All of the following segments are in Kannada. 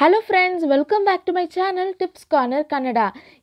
hello friends welcome back to my channel tips corner Kannada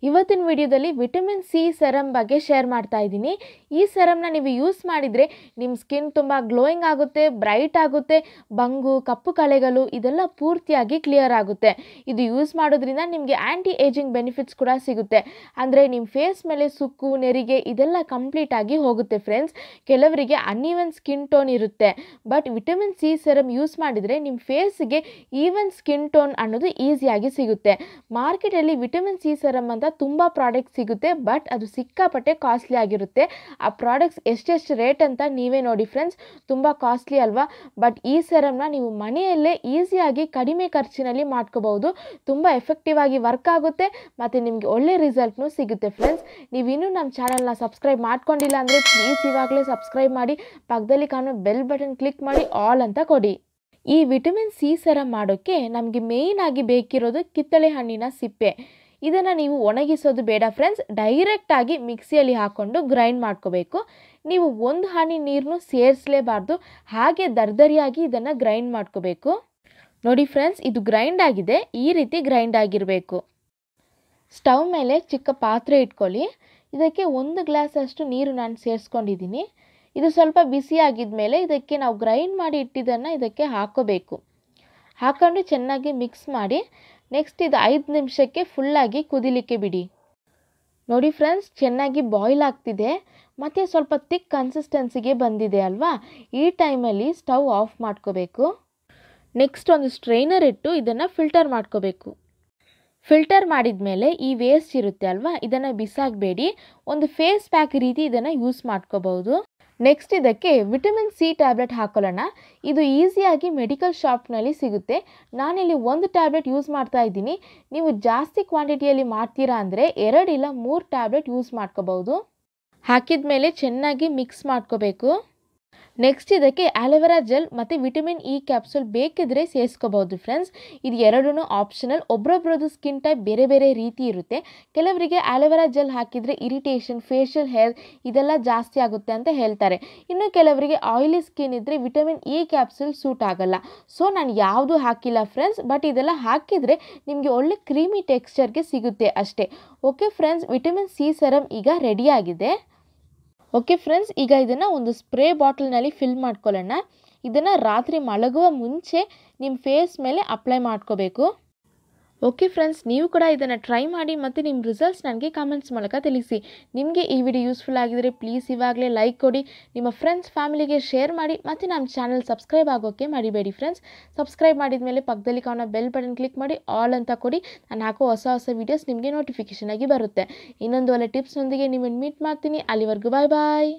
ಇವತ್ತಿನ ವಿಡಿಯೋದಲ್ಲಿ ವಿಟಮಿನ್ ಸಿ ಸೆರಮ್ ಬಗ್ಗೆ ಶೇರ್ ಮಾಡ್ತಾ ಇದ್ದೀನಿ ಈ ಸೆರಮ್ನ ನೀವು ಯೂಸ್ ಮಾಡಿದರೆ ನಿಮ್ಮ ಸ್ಕಿನ್ ತುಂಬ ಗ್ಲೋಯಿಂಗ್ ಆಗುತ್ತೆ ಬ್ರೈಟ್ ಆಗುತ್ತೆ ಬಂಗು ಕಪ್ಪು ಕಲೆಗಳು ಇದೆಲ್ಲ ಪೂರ್ತಿಯಾಗಿ ಕ್ಲಿಯರ್ ಆಗುತ್ತೆ ಇದು ಯೂಸ್ ಮಾಡೋದ್ರಿಂದ ನಿಮಗೆ ಆ್ಯಂಟಿ ಏಜಿಂಗ್ ಬೆನಿಫಿಟ್ಸ್ ಕೂಡ ಸಿಗುತ್ತೆ ಅಂದರೆ ನಿಮ್ಮ ಫೇಸ್ ಮೇಲೆ ಸುಕ್ಕು ನೆರಿಗೆ ಇದೆಲ್ಲ ಕಂಪ್ಲೀಟ್ ಆಗಿ ಹೋಗುತ್ತೆ ಫ್ರೆಂಡ್ಸ್ ಕೆಲವರಿಗೆ ಅನ್ಇವನ್ ಸ್ಕಿನ್ ಟೋನ್ ಇರುತ್ತೆ but vitamin C serum use ಮಾಡಿದರೆ ನಿಮ್ಮ ಫೇಸ್ಗೆ ಈವನ್ ಸ್ಕಿನ್ ಟೋನ್ ಅನ್ನೋದು ಈಸಿಯಾಗಿ ಸಿಗುತ್ತೆ ಮಾರ್ಕೆಟಲ್ಲಿ ವಿಟಮಿನ್ ಸಿ ಸರಮ್ ಅಂತ ತುಂಬ ಪ್ರಾಡಕ್ಟ್ ಸಿಗುತ್ತೆ ಬಟ್ ಅದು ಸಿಕ್ಕಾಪಟ್ಟೆ ಕಾಸ್ಟ್ಲಿ ಆಗಿರುತ್ತೆ ಆ ಪ್ರಾಡಕ್ಟ್ಸ್ ಎಷ್ಟೆಷ್ಟು ರೇಟ್ ಅಂತ ನೀವೇ ನೋಡಿ ಫ್ರೆಂಡ್ಸ್ ತುಂಬ ಕಾಸ್ಟ್ಲಿ ಅಲ್ವಾ ಬಟ್ ಈ ಸೆರಮ್ನ ನೀವು ಮನೆಯಲ್ಲೇ ಈಸಿಯಾಗಿ ಕಡಿಮೆ ಖರ್ಚಿನಲ್ಲಿ ಮಾಡ್ಕೋಬಹುದು ತುಂಬ ಎಫೆಕ್ಟಿವ್ ಆಗಿ ವರ್ಕ್ ಆಗುತ್ತೆ ಮತ್ತು ನಿಮಗೆ ಒಳ್ಳೆ ರಿಸಲ್ಟ್ನೂ ಸಿಗುತ್ತೆ ಫ್ರೆಂಡ್ಸ್ ನೀವಿನ್ನೂ ನಮ್ಮ ಚಾನಲ್ನ ಸಬ್ಸ್ಕ್ರೈಬ್ ಮಾಡ್ಕೊಂಡಿಲ್ಲ ಅಂದರೆ ಪ್ಲೀಸ್ ಇವಾಗಲೇ ಸಬ್ಸ್ಕ್ರೈಬ್ ಮಾಡಿ ಪಕ್ಕದಲ್ಲಿ ಕಾಣೋ ಬೆಲ್ ಬಟನ್ ಕ್ಲಿಕ್ ಮಾಡಿ ಆಲ್ ಅಂತ ಕೊಡಿ ಈ ವಿಟಮಿನ್ ಸಿ ಸರ ಮಾಡೋಕ್ಕೆ ನಮಗೆ ಮೇಯ್ನ್ ಆಗಿ ಬೇಕಿರೋದು ಕಿತ್ತಳೆ ಹಣ್ಣಿನ ಸಿಪ್ಪೆ ಇದನ್ನು ನೀವು ಒಣಗಿಸೋದು ಬೇಡ ಫ್ರೆಂಡ್ಸ್ ಡೈರೆಕ್ಟಾಗಿ ಮಿಕ್ಸಿಯಲ್ಲಿ ಹಾಕ್ಕೊಂಡು ಗ್ರೈಂಡ್ ಮಾಡ್ಕೋಬೇಕು ನೀವು ಒಂದು ಹನಿ ನೀರನ್ನು ಸೇರಿಸಲೇಬಾರ್ದು ಹಾಗೆ ದರ್ದರಿಯಾಗಿ ಇದನ್ನು ಗ್ರೈಂಡ್ ಮಾಡ್ಕೋಬೇಕು ನೋಡಿ ಫ್ರೆಂಡ್ಸ್ ಇದು ಗ್ರೈಂಡ್ ಆಗಿದೆ ಈ ರೀತಿ ಗ್ರೈಂಡ್ ಆಗಿರಬೇಕು ಸ್ಟವ್ ಮೇಲೆ ಚಿಕ್ಕ ಪಾತ್ರೆ ಇಟ್ಕೊಳ್ಳಿ ಇದಕ್ಕೆ ಒಂದು ಗ್ಲಾಸ್ ಅಷ್ಟು ನೀರು ನಾನು ಸೇರಿಸ್ಕೊಂಡಿದ್ದೀನಿ ಇದು ಸ್ವಲ್ಪ ಬಿಸಿ ಆಗಿದ ಮೇಲೆ ಇದಕ್ಕೆ ನಾವು ಗ್ರೈಂಡ್ ಮಾಡಿ ಇಟ್ಟಿದ್ದನ್ನು ಇದಕ್ಕೆ ಹಾಕೋಬೇಕು ಹಾಕೊಂಡು ಚೆನ್ನಾಗಿ ಮಿಕ್ಸ್ ಮಾಡಿ ನೆಕ್ಸ್ಟ್ ಇದು ಐದು ನಿಮಿಷಕ್ಕೆ ಫುಲ್ಲಾಗಿ ಕುದಿಲಿಕ್ಕೆ ಬಿಡಿ ನೋಡಿ ಫ್ರೆಂಡ್ಸ್ ಚೆನ್ನಾಗಿ ಬಾಯ್ಲ್ ಆಗ್ತಿದೆ ಮತ್ತು ಸ್ವಲ್ಪ ತಿಕ್ ಕನ್ಸಿಸ್ಟೆನ್ಸಿಗೆ ಬಂದಿದೆ ಅಲ್ವಾ ಈ ಟೈಮಲ್ಲಿ ಸ್ಟವ್ ಆಫ್ ಮಾಡ್ಕೋಬೇಕು ನೆಕ್ಸ್ಟ್ ಒಂದು ಸ್ಟ್ರೈನರ್ ಇಟ್ಟು ಇದನ್ನು ಫಿಲ್ಟರ್ ಮಾಡ್ಕೋಬೇಕು ಫಿಲ್ಟರ್ ಮಾಡಿದ ಮೇಲೆ ಈ ವೇಸ್ಟ್ ಇರುತ್ತೆ ಅಲ್ವಾ ಇದನ್ನು ಬಿಸಾಕಬೇಡಿ ಒಂದು ಫೇಸ್ ಪ್ಯಾಕ್ ರೀತಿ ಇದನ್ನು ಯೂಸ್ ಮಾಡ್ಕೋಬಹುದು ನೆಕ್ಸ್ಟ್ ಇದಕ್ಕೆ ವಿಟಮಿನ್ ಸಿ ಟ್ಯಾಬ್ಲೆಟ್ ಹಾಕೊಳ್ಳೋಣ ಇದು ಈಸಿಯಾಗಿ ಮೆಡಿಕಲ್ ಶಾಪ್ನಲ್ಲಿ ಸಿಗುತ್ತೆ ನಾನಿಲ್ಲಿ ಒಂದು ಟ್ಯಾಬ್ಲೆಟ್ ಯೂಸ್ ಮಾಡ್ತಾ ಇದ್ದೀನಿ ನೀವು ಜಾಸ್ತಿ ಕ್ವಾಂಟಿಟಿಯಲ್ಲಿ ಮಾಡ್ತೀರಾ ಅಂದರೆ ಎರಡಿಲ್ಲ ಮೂರು ಟ್ಯಾಬ್ಲೆಟ್ ಯೂಸ್ ಮಾಡ್ಕೋಬೋದು ಹಾಕಿದ ಮೇಲೆ ಚೆನ್ನಾಗಿ ಮಿಕ್ಸ್ ಮಾಡ್ಕೋಬೇಕು ನೆಕ್ಸ್ಟ್ ಇದಕ್ಕೆ ಆಲೋವೆರಾ ಜೆಲ್ ಮತ್ತು ವಿಟಮಿನ್ ಇ ಕ್ಯಾಪ್ಸೂಲ್ ಬೇಕಿದ್ರೆ ಸೇರಿಸ್ಕೋಬಹುದು ಫ್ರೆಂಡ್ಸ್ ಇದು ಎರಡೂ ಆಪ್ಷನಲ್ ಒಬ್ರೊಬ್ರದ್ದು ಸ್ಕಿನ್ ಟೈಪ್ ಬೇರೆ ಬೇರೆ ರೀತಿ ಇರುತ್ತೆ ಕೆಲವರಿಗೆ ಆಲೋವೆರಾ ಜೆಲ್ ಹಾಕಿದರೆ ಇರಿಟೇಷನ್ ಫೇಶಿಯಲ್ ಹೇರ್ ಇದೆಲ್ಲ ಜಾಸ್ತಿ ಆಗುತ್ತೆ ಅಂತ ಹೇಳ್ತಾರೆ ಇನ್ನು ಕೆಲವರಿಗೆ ಆಯಿಲಿ ಸ್ಕಿನ್ ಇದ್ದರೆ ವಿಟಮಿನ್ ಇ ಕ್ಯಾಪ್ಸೂಲ್ ಸೂಟ್ ಆಗಲ್ಲ ಸೊ ನಾನು ಯಾವುದು ಹಾಕಿಲ್ಲ ಫ್ರೆಂಡ್ಸ್ ಬಟ್ ಇದೆಲ್ಲ ಹಾಕಿದರೆ ನಿಮಗೆ ಒಳ್ಳೆ ಕ್ರೀಮಿ ಟೆಕ್ಸ್ಚರ್ಗೆ ಸಿಗುತ್ತೆ ಅಷ್ಟೇ okay friends vitamin C serum ಈಗ ರೆಡಿಯಾಗಿದೆ ಓಕೆ ಫ್ರೆಂಡ್ಸ್ ಈಗ ಇದನ್ನು ಒಂದು ಸ್ಪ್ರೇ ಬಾಟಲ್ನಲ್ಲಿ ಫಿಲ್ ಮಾಡ್ಕೊಳ್ಳೋಣ ಇದನ್ನು ರಾತ್ರಿ ಮಲಗುವ ಮುಂಚೆ ನಿಮ್ಮ ಫೇಸ್ ಮೇಲೆ ಅಪ್ಲೈ ಮಾಡ್ಕೋಬೇಕು ಓಕೆ ಫ್ರೆಂಡ್ಸ್ ನೀವು ಕೂಡ ಇದನ್ನು ಟ್ರೈ ಮಾಡಿ ಮತ್ತು ನಿಮ್ಮ ರಿಸಲ್ಟ್ಸ್ ನನಗೆ ಕಾಮೆಂಟ್ಸ್ ಮೂಲಕ ತಿಳಿಸಿ ನಿಮಗೆ ಈ ವಿಡಿಯೋ ಯೂಸ್ಫುಲ್ ಆಗಿದರೆ ಪ್ಲೀಸ್ ಇವಾಗಲೇ ಲೈಕ್ ಕೊಡಿ ನಿಮ್ಮ ಫ್ರೆಂಡ್ಸ್ ಫ್ಯಾಮಿಲಿಗೆ ಶೇರ್ ಮಾಡಿ ಮತ್ತು ನಮ್ಮ ಚಾನಲ್ ಸಬ್ಸ್ಕ್ರೈಬ್ ಆಗೋಕ್ಕೆ ಮಾಡಿಬೇಡಿ ಫ್ರೆಂಡ್ಸ್ ಸಬ್ಸ್ಕ್ರೈಬ್ ಮಾಡಿದ ಮೇಲೆ ಪಕ್ಕದಲ್ಲಿ ಕಾಣೋ ಬೆಲ್ ಬಟನ್ ಕ್ಲಿಕ್ ಮಾಡಿ ಆಲ್ ಅಂತ ಕೊಡಿ ನಾನು ಹಾಕೋ ಹೊಸ ಹೊಸ ವೀಡಿಯೋಸ್ ನಿಮಗೆ ನೋಟಿಫಿಕೇಷನ್ ಆಗಿ ಬರುತ್ತೆ ಇನ್ನೊಂದು ಒಳ್ಳೆ ಟಿಪ್ಸ್ನೊಂದಿಗೆ ನಿಮ್ಮನ್ನು ಮೀಟ್ ಮಾಡ್ತೀನಿ ಅಲ್ಲಿವರೆಗೂ ಬಾಯ್ ಬಾಯ್